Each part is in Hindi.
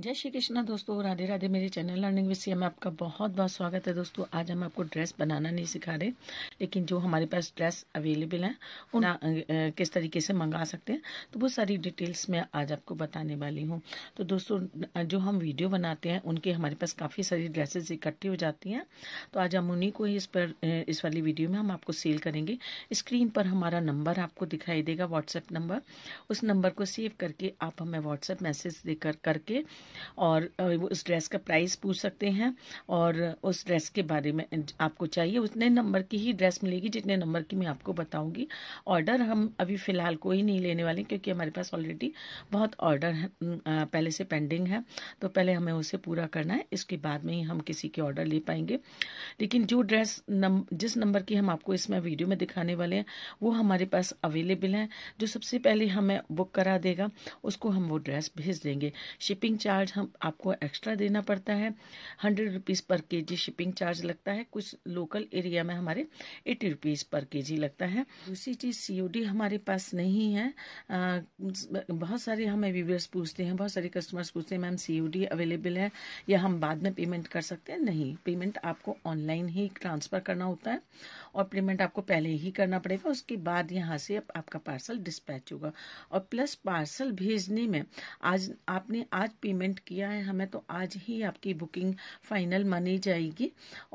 जय श्री कृष्णा दोस्तों राधे राधे मेरे चैनल लर्निंग विषय में आपका बहुत बहुत स्वागत है दोस्तों आज हम आपको ड्रेस बनाना नहीं सिखा रहे लेकिन जो हमारे पास ड्रेस अवेलेबल हैं उन किस तरीके से मंगा सकते हैं तो वो सारी डिटेल्स मैं आज आपको बताने वाली हूँ तो दोस्तों जो हम वीडियो बनाते हैं उनके हमारे पास काफ़ी सारी ड्रेसेज इकट्ठी हो जाती हैं तो आज हम उन्हीं को इस पर इस वाली वीडियो में हम आपको सेल करेंगे स्क्रीन पर हमारा नंबर आपको दिखाई देगा व्हाट्सएप नंबर उस नंबर को सेव करके आप हमें व्हाट्सएप मैसेज देकर करके और उस ड्रेस का प्राइस पूछ सकते हैं और उस ड्रेस के बारे में आपको चाहिए उतने नंबर की ही ड्रेस मिलेगी जितने नंबर की मैं आपको बताऊंगी ऑर्डर हम अभी फ़िलहाल कोई नहीं लेने वाले क्योंकि हमारे पास ऑलरेडी बहुत ऑर्डर पहले से पेंडिंग है तो पहले हमें उसे पूरा करना है इसके बाद में ही हम किसी के ऑर्डर ले पाएंगे लेकिन जो ड्रेस नम, जिस नंबर की हम आपको इसमें वीडियो में दिखाने वाले हैं वो हमारे पास अवेलेबल हैं जो सबसे पहले हमें बुक करा देगा उसको हम वो ड्रेस भेज देंगे शिपिंग चार्ज चार्ज हम आपको एक्स्ट्रा देना पड़ता है हंड्रेड रुपीज़ पर के जी शिपिंग चार्ज लगता है कुछ लोकल एरिया में हमारे एटी रुपीज़ पर के जी लगता है दूसरी चीज़ सी ओ डी हमारे पास नहीं है आ, बहुत सारे हमें व्यूवर्स पूछते हैं बहुत सारे कस्टमर्स पूछते हैं ma'am C O D available है या हम बाद में पेमेंट कर सकते हैं नहीं पेमेंट आपको ऑनलाइन ही ट्रांसफ़र करना होता है और पेमेंट आपको पहले ही करना पड़ेगा उसके बाद यहाँ से आप, आपका पार्सल डिस्पैच होगा और प्लस पार्सल भेजने में आज आपने आज पेमेंट किया है हमें तो आज ही आपकी बुकिंग फाइनल मानी जाएगी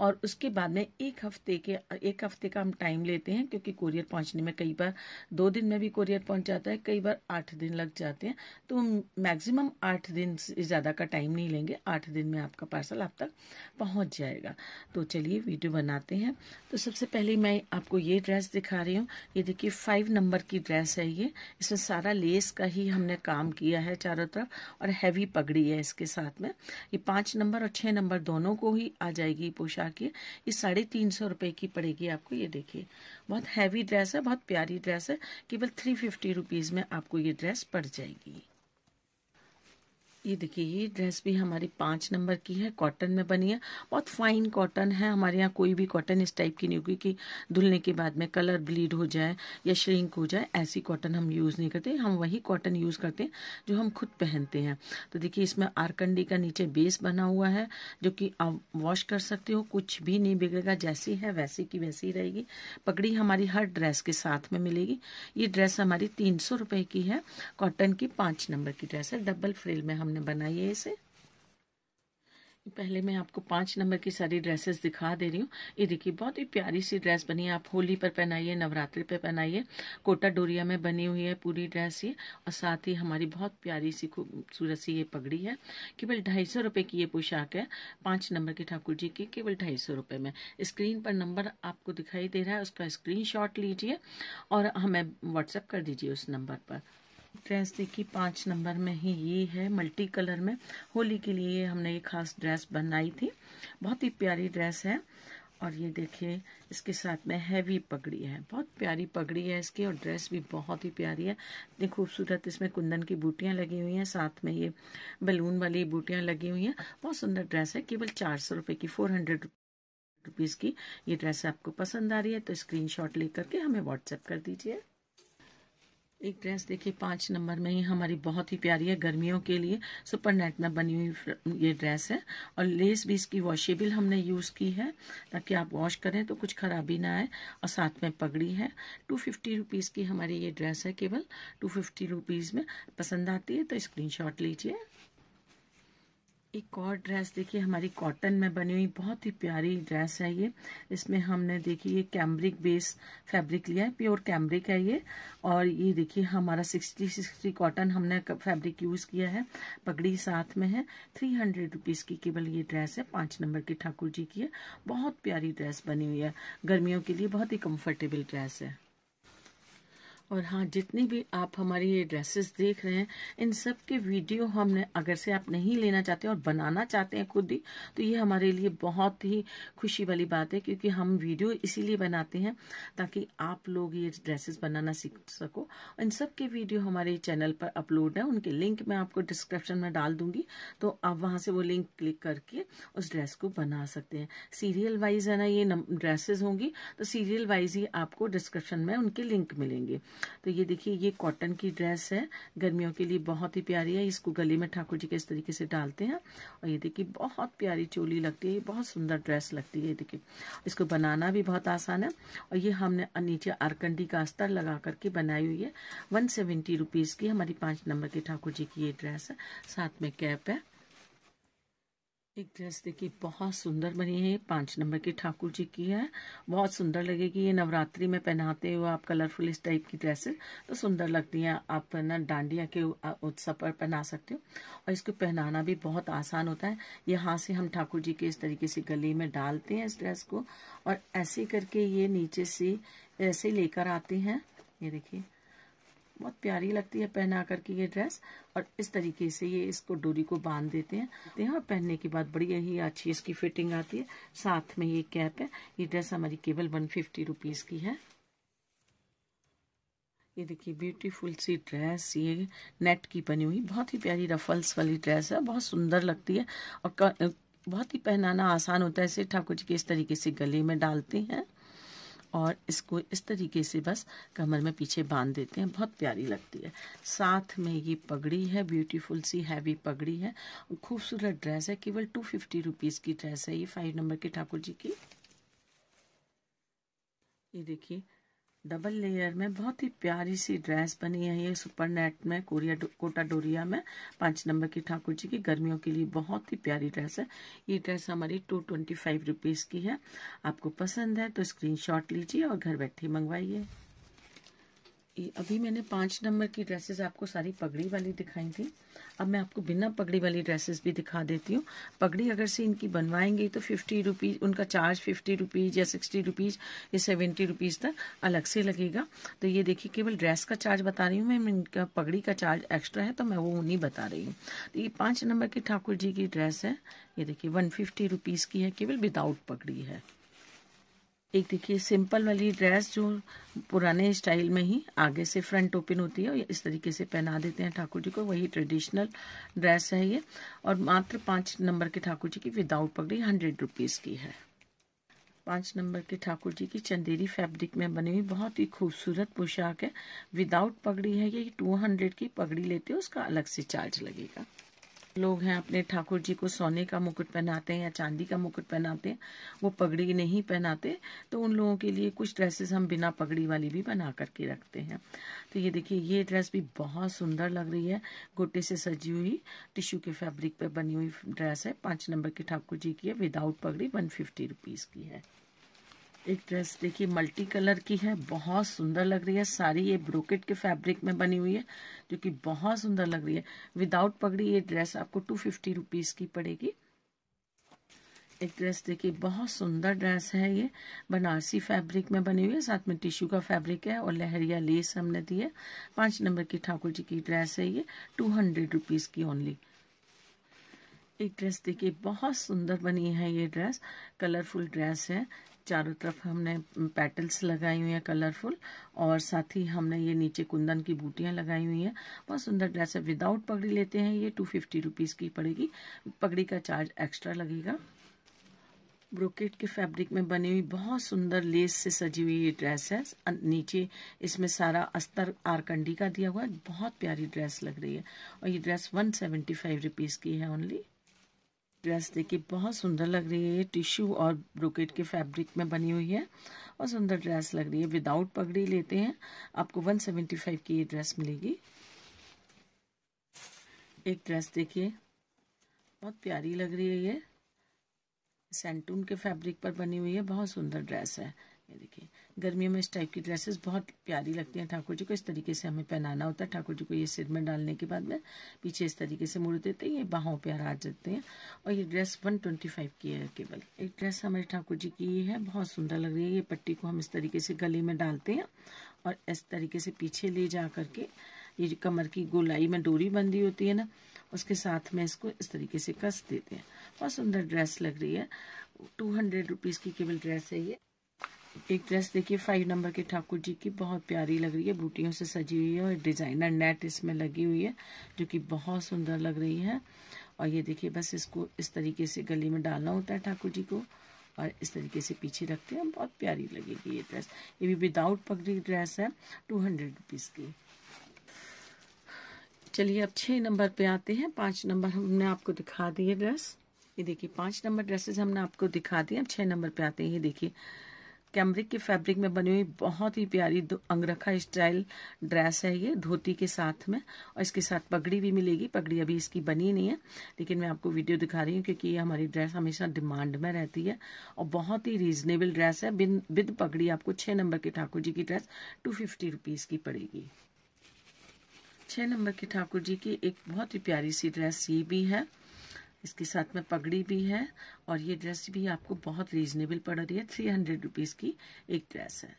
और उसके बाद में एक हफ्ते के एक हफ्ते का हम टाइम लेते हैं क्योंकि कुरियर पहुँचने में कई बार दो दिन में भी कुरियर पहुँच जाता है कई बार आठ दिन लग जाते हैं तो मैक्सिमम आठ दिन से ज़्यादा का टाइम नहीं लेंगे आठ दिन में आपका पार्सल आप तक पहुँच जाएगा तो चलिए वीडियो बनाते हैं तो सबसे पहले पहले मैं आपको ये ड्रेस दिखा रही हूँ ये देखिए फाइव नंबर की ड्रेस है ये इसमें सारा लेस का ही हमने काम किया है चारों तरफ और हैवी पगड़ी है इसके साथ में ये पाँच नंबर और छः नंबर दोनों को ही आ जाएगी पोशाक ये ये साढ़े तीन सौ रुपये की पड़ेगी आपको ये देखिए बहुत हैवी ड्रेस है बहुत प्यारी ड्रेस है केवल थ्री फिफ्टी रुपीज़ में आपको ये ड्रेस पड़ जाएगी ये देखिए ये ड्रेस भी हमारी पाँच नंबर की है कॉटन में बनी है बहुत फाइन कॉटन है हमारे यहाँ कोई भी कॉटन इस टाइप की नहीं होगी कि धुलने के बाद में कलर ब्लीड हो जाए या श्रिंक हो जाए ऐसी कॉटन हम यूज़ नहीं करते हम वही कॉटन यूज़ करते हैं जो हम खुद पहनते हैं तो देखिए इसमें आरकंडी का नीचे बेस बना हुआ है जो कि आप वॉश कर सकते हो कुछ भी नहीं बिगड़ेगा जैसी है वैसी की वैसी रहेगी पगड़ी हमारी हर ड्रेस के साथ में मिलेगी ये ड्रेस हमारी तीन सौ की है कॉटन की पाँच नंबर की ड्रेस है डबल फ्रेल में हम हमने बनाई है इसे पहले मैं आपको पांच नंबर की सारी ड्रेसेस दिखा दे रही हूँ ये देखिए बहुत ही प्यारी सी ड्रेस बनी है आप होली पर पहनाइए नवरात्रि पर पहनाइए कोटा डोरिया में बनी हुई है पूरी ड्रेस ये और साथ ही हमारी बहुत प्यारी सी खूबसूरत सी ये पगड़ी है केवल ढाई सौ रुपये की ये पोशाक है पांच नंबर की ठाकुर जी की केवल ढाई सौ में स्क्रीन पर नंबर आपको दिखाई दे रहा है उसका स्क्रीन लीजिए और हमें व्हाट्सअप कर दीजिए उस नंबर पर ड्रेस देखिए पाँच नंबर में ही ये है मल्टी कलर में होली के लिए हमने ये खास ड्रेस बनाई थी बहुत ही प्यारी ड्रेस है और ये देखिए इसके साथ में हैवी पगड़ी है बहुत प्यारी पगड़ी है इसकी और ड्रेस भी बहुत ही प्यारी है इतनी खूबसूरत इसमें कुंदन की बूटियाँ लगी हुई हैं साथ में ये बलून वाली बूटियाँ लगी हुई हैं बहुत सुंदर ड्रेस है केवल चार सौ रुपये की फोर हंड्रेड रुपीज़ की ये ड्रेस आपको पसंद आ रही है तो शॉट लेकर के हमें व्हाट्सएप कर दीजिए एक ड्रेस देखिए पाँच नंबर में ही हमारी बहुत ही प्यारी है गर्मियों के लिए सुपर नेट में बनी हुई ये ड्रेस है और लेस भी इसकी वॉशेबल हमने यूज़ की है ताकि आप वॉश करें तो कुछ खराबी ना आए और साथ में पगड़ी है टू फिफ्टी रुपीज़ की हमारी ये ड्रेस है केवल टू फिफ्टी रुपीज़ में पसंद आती है तो स्क्रीन लीजिए एक और ड्रेस देखिए हमारी कॉटन में बनी हुई बहुत ही प्यारी ड्रेस है ये इसमें हमने देखिए ये कैम्ब्रिक बेस फैब्रिक लिया है प्योर कैम्ब्रिक है ये और ये देखिए हमारा सिक्सटी सिक्सटी कॉटन हमने फैब्रिक यूज़ किया है पगड़ी साथ में है थ्री हंड्रेड रुपीज़ की केवल ये ड्रेस है पांच नंबर की ठाकुर जी की है बहुत प्यारी ड्रेस बनी हुई है गर्मियों के लिए बहुत ही कम्फर्टेबल ड्रेस है और हाँ जितनी भी आप हमारी ये ड्रेसेस देख रहे हैं इन सब के वीडियो हमने अगर से आप नहीं लेना चाहते और बनाना चाहते हैं खुद ही तो ये हमारे लिए बहुत ही खुशी वाली बात है क्योंकि हम वीडियो इसीलिए बनाते हैं ताकि आप लोग ये ड्रेसेस बनाना सीख सको इन सब के वीडियो हमारे चैनल पर अपलोड है उनके लिंक मैं आपको डिस्क्रिप्शन में डाल दूंगी तो आप वहाँ से वो लिंक क्लिक करके उस ड्रेस को बना सकते हैं सीरियल वाइज है ना ये ड्रेसेस होंगी तो सीरियल वाइज ही आपको डिस्क्रिप्शन में उनके लिंक मिलेंगे तो ये देखिए ये कॉटन की ड्रेस है गर्मियों के लिए बहुत ही प्यारी है इसको गले में ठाकुर जी के इस तरीके से डालते हैं और ये देखिए बहुत प्यारी चोली लगती है बहुत सुंदर ड्रेस लगती है ये देखिए इसको बनाना भी बहुत आसान है और ये हमने नीचे आरकंडी का अस्तर लगा करके बनाई हुई है वन सेवेंटी रुपीज़ की हमारी पाँच नंबर के ठाकुर जी की ये ड्रेस है साथ में कैप है एक ड्रेस देखिए बहुत सुंदर बनी है पाँच नंबर की ठाकुर जी की है बहुत सुंदर लगेगी ये नवरात्रि में पहनाते हुए आप कलरफुल इस टाइप की ड्रेसेस तो सुंदर लगती हैं आप ना डांडिया के उत्सव पर पहना सकते हो और इसको पहनाना भी बहुत आसान होता है यहाँ से हम ठाकुर जी के इस तरीके से गले में डालते हैं इस ड्रेस को और ऐसे करके ये नीचे से ऐसे लेकर आते हैं ये देखिए बहुत प्यारी लगती है पहना करके ये ड्रेस और इस तरीके से ये इसको डोरी को बांध देते हैं और पहनने के बाद बढ़िया ही अच्छी इसकी फिटिंग आती है साथ में ये कैप है ये ड्रेस हमारी केवल वन फिफ्टी रुपीज़ की है ये देखिए ब्यूटीफुल सी ड्रेस ये नेट की बनी हुई बहुत ही प्यारी रफल्स वाली ड्रेस है बहुत सुंदर लगती है और बहुत ही पहनाना आसान होता है इसे ठाकुर जी के इस तरीके से गले में डालते हैं और इसको इस तरीके से बस कमर में पीछे बांध देते हैं बहुत प्यारी लगती है साथ में ये पगड़ी है ब्यूटीफुल सी हैवी पगड़ी है खूबसूरत ड्रेस है केवल टू फिफ्टी रुपीज़ की ड्रेस है ये फाइव नंबर के ठाकुर जी की ये देखिए डबल लेयर में बहुत ही प्यारी सी ड्रेस बनी है ये सुपर नेट में कोरिया डो, कोटा डोरिया में पांच नंबर की ठाकुर जी की गर्मियों के लिए बहुत ही प्यारी ड्रेस है ये ड्रेस हमारी टू ट्वेंटी फाइव रुपीज़ की है आपको पसंद है तो स्क्रीनशॉट लीजिए और घर बैठे मंगवाइए अभी मैंने पाँच नंबर की ड्रेसेस आपको सारी पगड़ी वाली दिखाई थी अब मैं आपको बिना पगड़ी वाली ड्रेसेस भी दिखा देती हूँ पगड़ी अगर से इनकी बनवाएंगे तो फिफ्टी रुपीज़ उनका चार्ज फिफ्टी रुपीज़ या सिक्सटी रुपीज़ या सेवेंटी रुपीज़ तक अलग से लगेगा तो ये देखिए केवल ड्रेस का चार्ज बता रही हूँ मैं इनका पगड़ी का चार्ज एक्स्ट्रा है तो मैं वो उन्हीं बता रही हूँ तो ये पाँच नंबर की ठाकुर जी की ड्रेस है ये देखिए वन फिफ्टी रुपीज़ की है केवल विदाउट पगड़ी है एक देखिए सिंपल वाली ड्रेस जो पुराने स्टाइल में ही आगे से फ्रंट ओपन होती है और इस तरीके से पहना देते हैं ठाकुर जी को वही ट्रेडिशनल ड्रेस है ये और मात्र पाँच नंबर के ठाकुर जी की विदाउट पगड़ी हंड्रेड रुपीज़ की है पाँच नंबर के ठाकुर जी की चंदेरी फैब्रिक में बनी हुई बहुत ही खूबसूरत पोशाक है विदाउट पगड़ी है ये टू हंड्रेड की पगड़ी लेते हो उसका अलग से चार्ज लगेगा लोग हैं अपने ठाकुर जी को सोने का मुकुट पहनाते हैं या चांदी का मुकुट पहनाते हैं वो पगड़ी नहीं पहनाते तो उन लोगों के लिए कुछ ड्रेसेस हम बिना पगड़ी वाली भी बना करके रखते हैं तो ये देखिए ये ड्रेस भी बहुत सुंदर लग रही है गोटे से सजी हुई टिश्यू के फैब्रिक पर बनी हुई ड्रेस है पाँच नंबर के ठाकुर जी की है विदाउट पगड़ी वन फिफ्टी की है एक ड्रेस देखिए मल्टी कलर की है बहुत सुंदर लग रही है सारी ये ब्रोकेट के फैब्रिक में बनी हुई है जो कि बहुत सुंदर लग रही है विदाउट पगड़ी ये ड्रेस आपको टू फिफ्टी रुपीज़ की पड़ेगी एक ड्रेस देखिए बहुत सुंदर ड्रेस है ये बनारसी फैब्रिक में बनी हुई है साथ में टिश्यू का फैब्रिक है और लहरिया लेस हमने दी है पाँच नंबर की ठाकुर जी की ड्रेस है ये टू हंड्रेड रुपीज़ की ओनली एक ड्रेस देखिए बहुत सुंदर बनी है ये ड्रेस कलरफुल ड्रेस है चारों तरफ हमने पेटल्स लगाई हुई हैं कलरफुल और साथ ही हमने ये नीचे कुंदन की बूटियां लगाई हुई हैं बहुत सुंदर ड्रेस है विदाउट पगड़ी लेते हैं ये टू फिफ्टी रुपीज़ की पड़ेगी पगड़ी का चार्ज एक्स्ट्रा लगेगा ब्रोकेट के फैब्रिक में बनी हुई बहुत सुंदर लेस से सजी हुई ये ड्रेस है नीचे इसमें सारा अस्तर आरकंडी का दिया हुआ है बहुत प्यारी ड्रेस लग रही है और ये dress one seventy five rupees की है ओनली ड्रेस देखिए बहुत सुंदर लग रही है ये टिश्यू और ब्रोकेट के फैब्रिक में बनी हुई है और सुंदर ड्रेस लग रही है विदाउट पगड़ी लेते हैं आपको 175 की ये ड्रेस मिलेगी एक ड्रेस देखिए बहुत प्यारी लग रही है ये सेंटून के फैब्रिक पर बनी हुई है बहुत सुंदर ड्रेस है ये देखिए गर्मियों में इस टाइप की ड्रेसेस बहुत प्यारी लगती हैं ठाकुर जी को इस तरीके से हमें पहनाना होता है ठाकुर जी को ये सिर में डालने के बाद में पीछे इस तरीके से मुड़ देते हैं ये बाहों पे हरा देते हैं और ये ड्रेस वन ट्वेंटी फाइव की है केवल एक ड्रेस हमारे ठाकुर जी की है बहुत सुंदर लग रही है ये पट्टी को हम इस तरीके से गले में डालते हैं और इस तरीके से पीछे ले जा करके ये जो कमर की गोलाई में डोरी बंधी होती है ना उसके साथ में इसको इस तरीके से कस देते हैं बहुत सुंदर ड्रेस लग रही है टू हंड्रेड रुपीज़ की केवल ड्रेस है ये एक ड्रेस देखिए फाइव नंबर के ठाकुर जी की बहुत प्यारी लग रही है बूटियों से सजी हुई है और डिजाइनर नेट इसमें लगी हुई है जो कि बहुत सुंदर लग रही है और ये देखिए बस इसको इस तरीके से गली में डालना होता है ठाकुर जी को और इस तरीके से पीछे रखते हैं बहुत प्यारी लगेगी ये ड्रेस ये भी विदाउट पगड़ी ड्रेस है टू हंड्रेड रुपीज़ की चलिए अब छः नंबर पे आते हैं पाँच नंबर हमने आपको दिखा दी ड्रेस ये देखिए पाँच नंबर ड्रेसेस हमने आपको दिखा दी अब छः नंबर पे आते हैं ये देखिए कैमरिक के फैब्रिक में बनी हुई बहुत ही प्यारी अंगरखा स्टाइल ड्रेस है ये धोती के साथ में और इसके साथ पगड़ी भी मिलेगी पगड़ी अभी इसकी बनी नहीं है लेकिन मैं आपको वीडियो दिखा रही हूँ क्योंकि ये हमारी ड्रेस हमेशा डिमांड में रहती है और बहुत ही रीजनेबल ड्रेस है बिन विद पगड़ी आपको छः नंबर के ठाकुर जी की ड्रेस टू फिफ्टी रुपीज़ की पड़ेगी छः नंबर के ठाकुर जी की एक बहुत ही प्यारी सी ड्रेस ये भी है इसके साथ में पगड़ी भी है और ये ड्रेस भी आपको बहुत रीजनेबल पड़ रही है थ्री हंड्रेड रुपीज़ की एक ड्रेस है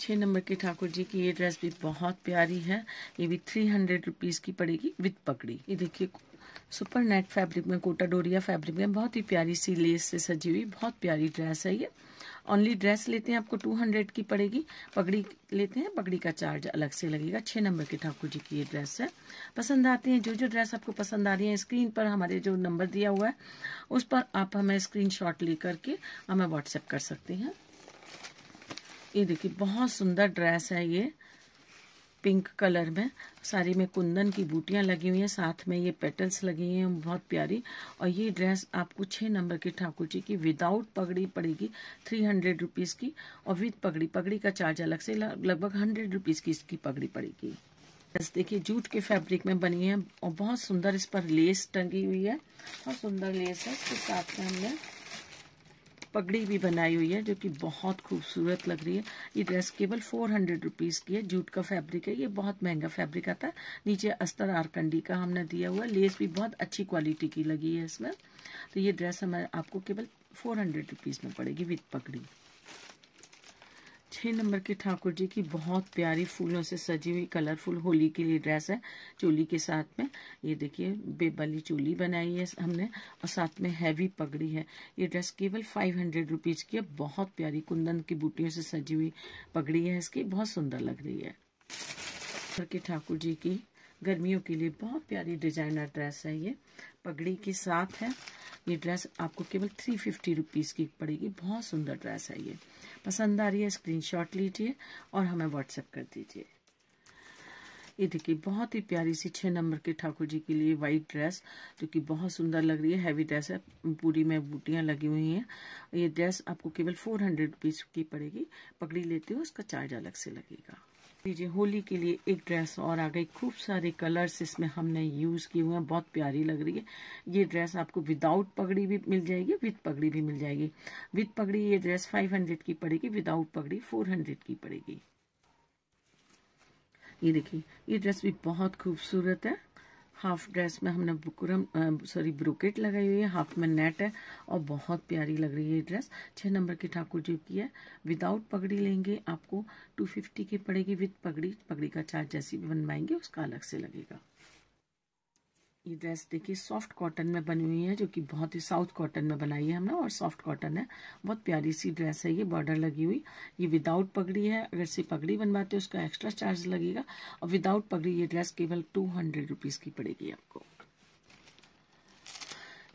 छः नंबर के ठाकुर जी की ये ड्रेस भी बहुत प्यारी है ये भी थ्री हंड्रेड रुपीज़ की पड़ेगी विद पगड़ी ये देखिए सुपर नेट फैब्रिक में कोटा डोरिया फैब्रिक में बहुत ही प्यारी सी लेस से सजी हुई बहुत प्यारी ड्रेस है ये ओनली ड्रेस लेते हैं आपको टू हंड्रेड की पड़ेगी पगड़ी लेते हैं पगड़ी का चार्ज अलग से लगेगा छः नंबर की ठाकुर जी की ये ड्रेस है पसंद आती हैं जो जो ड्रेस आपको पसंद आ रही है स्क्रीन पर हमारे जो नंबर दिया हुआ है उस पर आप हमें स्क्रीन शॉट ले करके हमें व्हाट्सएप कर सकते हैं ये देखिए बहुत सुंदर ड्रेस है ये पिंक कलर में सारी में कुंदन की बूटियां लगी हुई हैं साथ में ये पेटल्स लगी हुई हैं बहुत प्यारी और ये ड्रेस आपको छः नंबर की ठाकुर जी की विदाउट पगड़ी पड़ेगी थ्री हंड्रेड रुपीज़ की और विद पगड़ी पगड़ी का चार्ज अलग से लगभग हंड्रेड रुपीज़ की इसकी पगड़ी पड़ेगी ड्रेस देखिए जूट के फैब्रिक में बनी है और बहुत सुंदर इस पर लेस टंगी हुई है बहुत सुंदर लेस है इसके साथ में हमने पगड़ी भी बनाई हुई है जो कि बहुत खूबसूरत लग रही है ये ड्रेस केवल फोर हंड्रेड रुपीज़ की है जूट का फैब्रिक है ये बहुत महंगा फैब्रिक आता है नीचे अस्तर आरकंडी का हमने दिया हुआ लेस भी बहुत अच्छी क्वालिटी की लगी है इसमें तो ये ड्रेस हमारे आपको केवल फोर हंड्रेड रुपीज़ में पड़ेगी विथ पगड़ी छः नंबर के ठाकुर जी की बहुत प्यारी फूलों से सजी हुई कलरफुल होली के लिए ड्रेस है चोली के साथ में ये देखिए बेबली चोली बनाई है हमने और साथ में हैवी पगड़ी है ये ड्रेस केवल फाइव हंड्रेड रुपीज़ की है बहुत प्यारी कुंदन की बूटियों से सजी हुई पगड़ी है इसकी बहुत सुंदर लग रही है के ठाकुर जी की गर्मियों के लिए बहुत प्यारी डिजाइनर ड्रेस है ये पगड़ी के साथ है ये ड्रेस आपको केवल थ्री फिफ्टी रुपीज़ की पड़ेगी बहुत सुंदर ड्रेस है ये पसंद आ रही है स्क्रीनशॉट लीजिए और हमें व्हाट्सएप कर दीजिए ये देखिए बहुत ही प्यारी सी छः नंबर के ठाकुर जी के लिए वाइट ड्रेस जो कि बहुत सुंदर लग रही है हैवी ड्रेस है पूरी में बूटियाँ लगी हुई हैं ये ड्रेस आपको केवल फोर हंड्रेड रुपीज़ की पड़ेगी पकड़ी लेते हो उसका चार्ज अलग से लगेगा लीजिए होली के लिए एक ड्रेस और आ गई खूब सारे कलर्स इसमें हमने यूज किए हुए हैं बहुत प्यारी लग रही है ये ड्रेस आपको विदाउट पगड़ी भी मिल जाएगी विद पगड़ी भी मिल जाएगी विद पगड़ी ये ड्रेस 500 की पड़ेगी विदाउट पगड़ी 400 की पड़ेगी ये देखिए ये ड्रेस भी बहुत खूबसूरत है हाफ ड्रेस में हमने बुकरम सॉरी ब्रोकेट लगाई हुई है हाफ में नेट है और बहुत प्यारी लग रही है ये ड्रेस छः नंबर की ठाकुर जी की है विदाउट पगड़ी लेंगे आपको टू फिफ्टी की पड़ेगी विथ पगड़ी पगड़ी का चार्ज जैसी भी बनवाएंगे उसका अलग से लगेगा ये ड्रेस देखिए सॉफ्ट कॉटन में बनी हुई है जो कि बहुत ही साउथ कॉटन में बनाई है हमने और सॉफ्ट कॉटन है बहुत प्यारी सी ड्रेस है ये बॉर्डर लगी हुई ये विदाउट पगड़ी है अगर से पगड़ी बनवाते हो उसका एक्स्ट्रा चार्ज लगेगा और विदाउट पगड़ी ये ड्रेस केवल टू हंड्रेड रुपीज़ की पड़ेगी आपको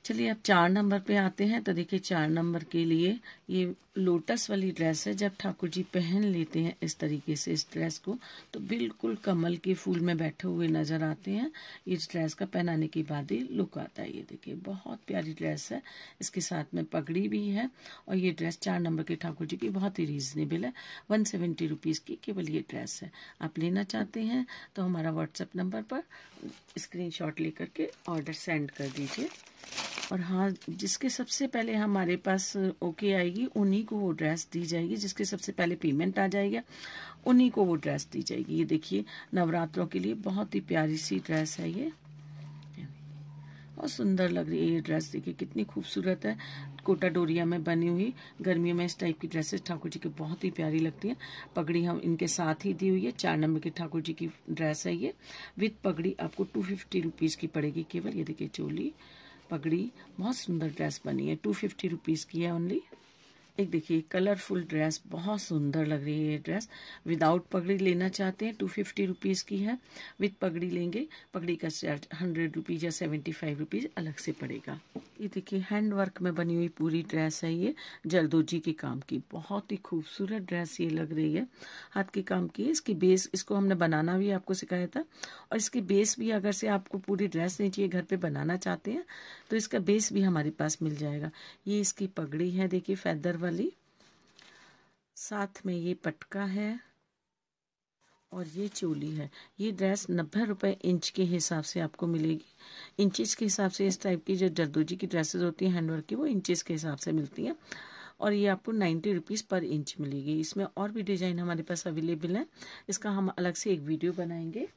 चलिए अब चार नंबर पे आते हैं तो देखिए चार नंबर के लिए ये लोटस वाली ड्रेस है जब ठाकुर जी पहन लेते हैं इस तरीके से इस ड्रेस को तो बिल्कुल कमल के फूल में बैठे हुए नज़र आते हैं इस ड्रेस का पहनाने के बाद ही लुक आता है ये देखिए बहुत प्यारी ड्रेस है इसके साथ में पगड़ी भी है और ये ड्रेस चार नंबर के ठाकुर जी की बहुत ही रीजनेबल है वन सेवेंटी रुपीज़ की केवल ये ड्रेस है आप लेना चाहते हैं तो हमारा व्हाट्सएप नंबर पर स्क्रीन लेकर के ऑर्डर सेंड कर दीजिए और हाँ जिसके सबसे पहले हमारे पास ओके आएगी उन्हीं को वो ड्रेस दी जाएगी जिसके सबसे पहले पेमेंट आ जाएगा उन्हीं को वो ड्रेस दी जाएगी ये देखिए नवरात्रों के लिए बहुत ही प्यारी सी ड्रेस है ये बहुत सुंदर लग रही है ये ड्रेस देखिए कितनी खूबसूरत है कोटा डोरिया में बनी हुई गर्मियों में इस टाइप की ड्रेसेस ठाकुर जी की बहुत ही प्यारी लगती है पगड़ी हम इनके साथ ही दी हुई है चार नंबर की ठाकुर जी की ड्रेस है ये विथ पगड़ी आपको टू फिफ्टी रुपीज़ की पड़ेगी केवल ये देखिए चोली पगड़ी बहुत सुंदर ड्रेस बनी है टू फिफ्टी रुपीज़ की है ओनली एक देखिए कलरफुल ड्रेस बहुत सुंदर लग रही है ये ड्रेस विदाउट पगड़ी लेना चाहते हैं टू फिफ्टी रुपीज़ की है विद पगड़ी लेंगे पगड़ी का चार्ज हंड्रेड रुपीज़ या सेवेंटी फाइव रुपीज़ अलग से पड़ेगा ये देखिए हैंड वर्क में बनी हुई पूरी ड्रेस है ये जल्दोजी के काम की बहुत ही खूबसूरत ड्रेस ये लग रही है हाथ के काम की इसकी बेस इसको हमने बनाना भी आपको सिखाया था और इसकी बेस भी अगर से आपको पूरी ड्रेस नहीं चाहिए घर पे बनाना चाहते हैं तो इसका बेस भी हमारे पास मिल जाएगा ये इसकी पगड़ी है देखिए फैदर वाली साथ में ये पटका है और ये चोली है ये ड्रेस नब्बे रुपये इंच के हिसाब से आपको मिलेगी इंचेस के हिसाब से इस टाइप की जो जरदोजी की ड्रेसेस होती हैं हैंडवर्क की वो इंचेस के हिसाब से मिलती हैं और ये आपको नाइन्टी रुपीज़ पर इंच मिलेगी इसमें और भी डिज़ाइन हमारे पास अवेलेबल है इसका हम अलग से एक वीडियो बनाएंगे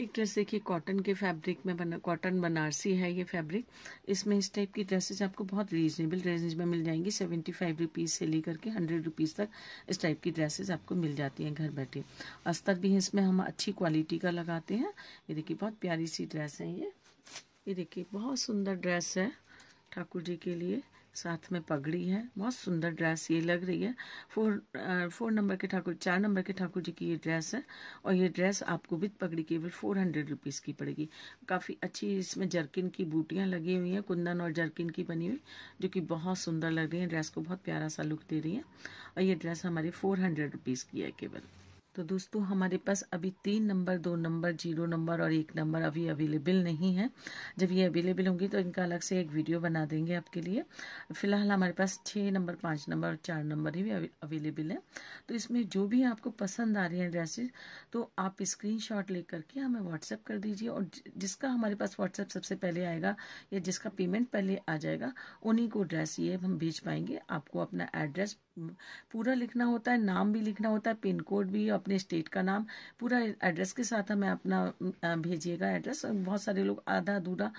एक ड्रेस देखिए कॉटन के फैब्रिक में बना कॉटन बनारसी है ये फैब्रिक इसमें इस टाइप की ड्रेसेस आपको बहुत रीजनेबल रेंज में मिल जाएंगी सेवेंटी फाइव रुपीज़ से लेकर के हंड्रेड रुपीज़ तक इस टाइप की ड्रेसेस आपको मिल जाती हैं घर बैठे अस्तर भी इसमें हम अच्छी क्वालिटी का लगाते हैं ये देखिए बहुत प्यारी सी ड्रेस है ये ये देखिए बहुत सुंदर ड्रेस है ठाकुर जी के लिए साथ में पगड़ी है बहुत सुंदर ड्रेस ये लग रही है फोर आ, फोर नंबर के ठाकुर चार नंबर के ठाकुर जी की ये ड्रेस है और ये ड्रेस आपको विद पगड़ी केवल फोर हंड्रेड रुपीज़ की पड़ेगी काफ़ी अच्छी इसमें जर्किन की बूटियाँ लगी हुई हैं कुंदन और जर्किन की बनी हुई जो कि बहुत सुंदर लग रही है ड्रेस को बहुत प्यारा सा लुक दे रही है और ये ड्रेस हमारी फोर हंड्रेड रुपीज़ की है केवल तो दोस्तों हमारे पास अभी तीन नंबर दो नंबर जीरो नंबर और एक नंबर अभी अवेलेबल नहीं है जब ये अवेलेबल होंगी तो इनका अलग से एक वीडियो बना देंगे आपके लिए फ़िलहाल हमारे पास छः नंबर पाँच नंबर और चार नंबर ही अवेलेबल है तो इसमें जो भी आपको पसंद आ रही है ड्रेसेस तो आप स्क्रीन शॉट ले करके हमें व्हाट्सएप कर दीजिए और जिसका हमारे पास व्हाट्सएप सबसे पहले आएगा या जिसका पेमेंट पहले आ जाएगा उन्हीं को ड्रेस ये हम भेज पाएंगे आपको अपना एड्रेस पूरा लिखना होता है नाम भी लिखना होता है पिन कोड भी अपने स्टेट का नाम पूरा एड्रेस के साथ हमें अपना भेजिएगा एड्रेस बहुत सारे लोग आधा अधूरा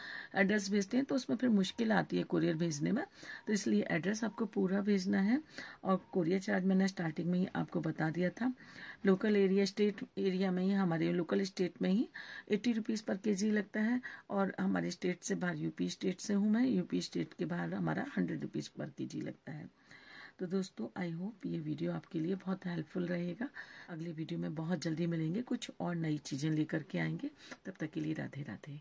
एड्रेस भेजते हैं तो उसमें फिर मुश्किल आती है कुरियर भेजने में तो इसलिए एड्रेस आपको पूरा भेजना है और कुरियर चार्ज मैंने स्टार्टिंग में ही आपको बता दिया था लोकल एरिया स्टेट एरिया में ही हमारे लोकल स्टेट में ही एट्टी रुपीज़ पर के जी लगता है और हमारे स्टेट से बाहर यूपी स्टेट से हूँ मैं यूपी स्टेट के बाहर हमारा हंड्रेड रुपीज़ पर के जी लगता है तो दोस्तों आई होप ये वीडियो आपके लिए बहुत हेल्पफुल रहेगा अगले वीडियो में बहुत जल्दी मिलेंगे कुछ और नई चीज़ें लेकर के आएंगे तब तक के लिए राधे राधे